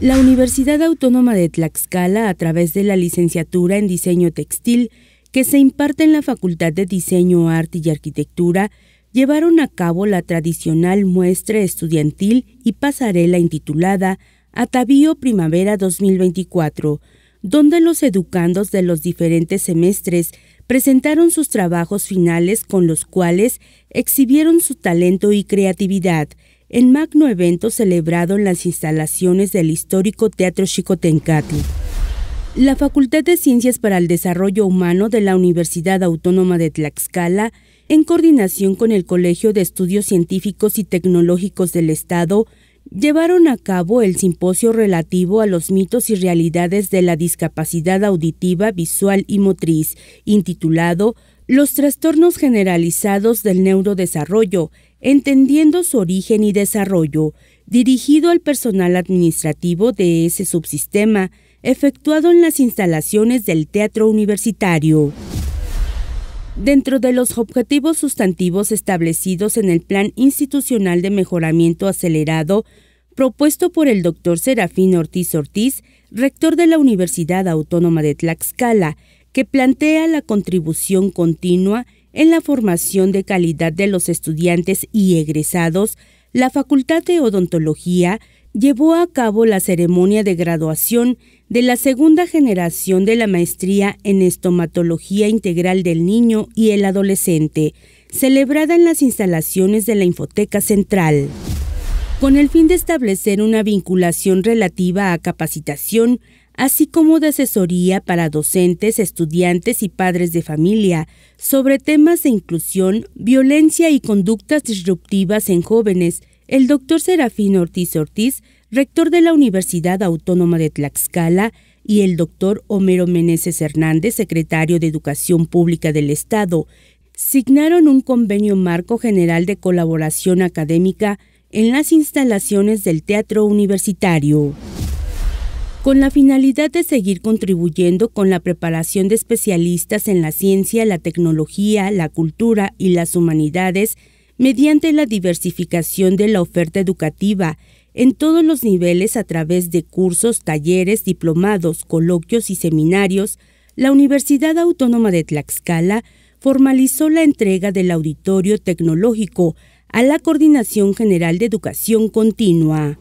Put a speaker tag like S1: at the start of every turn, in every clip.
S1: La Universidad Autónoma de Tlaxcala, a través de la licenciatura en Diseño Textil, que se imparte en la Facultad de Diseño, Arte y Arquitectura, llevaron a cabo la tradicional muestra estudiantil y pasarela intitulada Atavío Primavera 2024, donde los educandos de los diferentes semestres presentaron sus trabajos finales con los cuales exhibieron su talento y creatividad en magno evento celebrado en las instalaciones del histórico Teatro Xicotencatl. La Facultad de Ciencias para el Desarrollo Humano de la Universidad Autónoma de Tlaxcala, en coordinación con el Colegio de Estudios Científicos y Tecnológicos del Estado, llevaron a cabo el simposio relativo a los mitos y realidades de la discapacidad auditiva, visual y motriz, intitulado Los trastornos generalizados del neurodesarrollo, entendiendo su origen y desarrollo, dirigido al personal administrativo de ese subsistema, efectuado en las instalaciones del Teatro Universitario. Dentro de los objetivos sustantivos establecidos en el Plan Institucional de Mejoramiento Acelerado, propuesto por el doctor Serafín Ortiz Ortiz, rector de la Universidad Autónoma de Tlaxcala, que plantea la contribución continua en la formación de calidad de los estudiantes y egresados, la Facultad de Odontología llevó a cabo la ceremonia de graduación de la segunda generación de la maestría en estomatología integral del niño y el adolescente, celebrada en las instalaciones de la Infoteca Central. Con el fin de establecer una vinculación relativa a capacitación, así como de asesoría para docentes, estudiantes y padres de familia sobre temas de inclusión, violencia y conductas disruptivas en jóvenes, el doctor Serafín Ortiz Ortiz, rector de la Universidad Autónoma de Tlaxcala, y el doctor Homero Meneses Hernández, secretario de Educación Pública del Estado, signaron un convenio marco general de colaboración académica en las instalaciones del Teatro Universitario. Con la finalidad de seguir contribuyendo con la preparación de especialistas en la ciencia, la tecnología, la cultura y las humanidades, mediante la diversificación de la oferta educativa en todos los niveles a través de cursos, talleres, diplomados, coloquios y seminarios, la Universidad Autónoma de Tlaxcala formalizó la entrega del auditorio tecnológico a la Coordinación General de Educación Continua.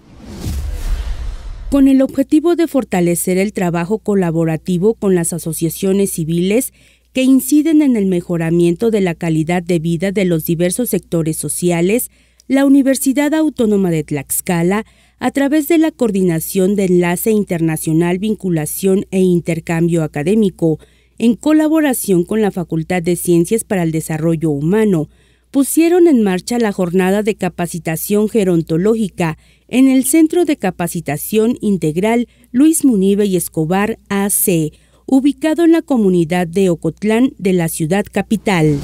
S1: Con el objetivo de fortalecer el trabajo colaborativo con las asociaciones civiles que inciden en el mejoramiento de la calidad de vida de los diversos sectores sociales, la Universidad Autónoma de Tlaxcala, a través de la Coordinación de Enlace Internacional Vinculación e Intercambio Académico, en colaboración con la Facultad de Ciencias para el Desarrollo Humano, pusieron en marcha la jornada de capacitación gerontológica en el Centro de Capacitación Integral Luis Munibe y Escobar AC, ubicado en la comunidad de Ocotlán de la ciudad capital.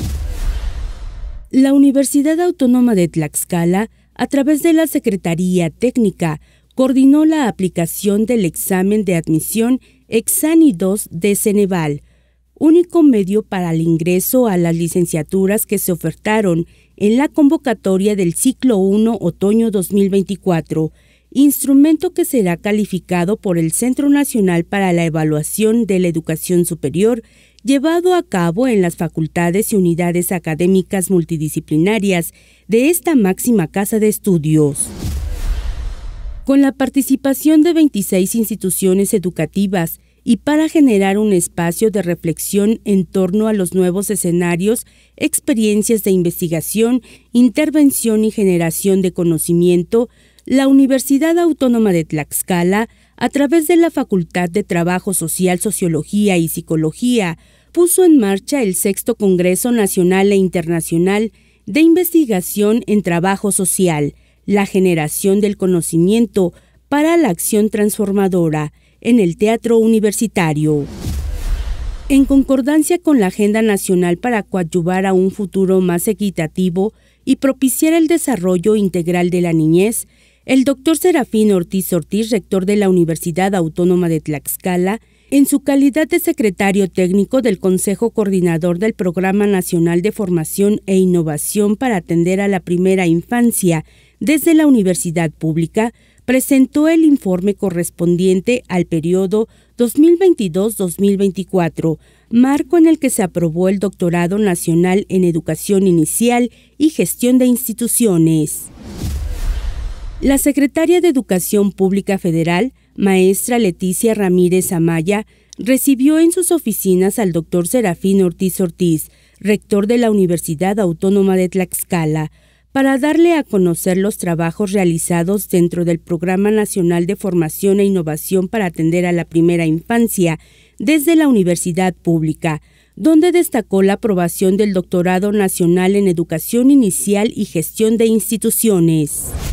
S1: La Universidad Autónoma de Tlaxcala, a través de la Secretaría Técnica, coordinó la aplicación del examen de admisión Exani 2 de Ceneval, único medio para el ingreso a las licenciaturas que se ofertaron en la convocatoria del ciclo 1 otoño 2024 instrumento que será calificado por el Centro Nacional para la Evaluación de la Educación Superior, llevado a cabo en las facultades y unidades académicas multidisciplinarias de esta máxima casa de estudios. Con la participación de 26 instituciones educativas, y para generar un espacio de reflexión en torno a los nuevos escenarios, experiencias de investigación, intervención y generación de conocimiento, la Universidad Autónoma de Tlaxcala, a través de la Facultad de Trabajo Social, Sociología y Psicología, puso en marcha el sexto Congreso Nacional e Internacional de Investigación en Trabajo Social, la generación del conocimiento para la acción transformadora, en el Teatro Universitario. En concordancia con la Agenda Nacional para coadyuvar a un futuro más equitativo y propiciar el desarrollo integral de la niñez, el doctor Serafín Ortiz Ortiz, rector de la Universidad Autónoma de Tlaxcala, en su calidad de secretario técnico del Consejo Coordinador del Programa Nacional de Formación e Innovación para atender a la primera infancia desde la Universidad Pública, presentó el informe correspondiente al periodo 2022-2024, marco en el que se aprobó el Doctorado Nacional en Educación Inicial y Gestión de Instituciones. La secretaria de Educación Pública Federal, maestra Leticia Ramírez Amaya, recibió en sus oficinas al doctor Serafín Ortiz Ortiz, rector de la Universidad Autónoma de Tlaxcala, para darle a conocer los trabajos realizados dentro del Programa Nacional de Formación e Innovación para atender a la primera infancia desde la Universidad Pública, donde destacó la aprobación del Doctorado Nacional en Educación Inicial y Gestión de Instituciones.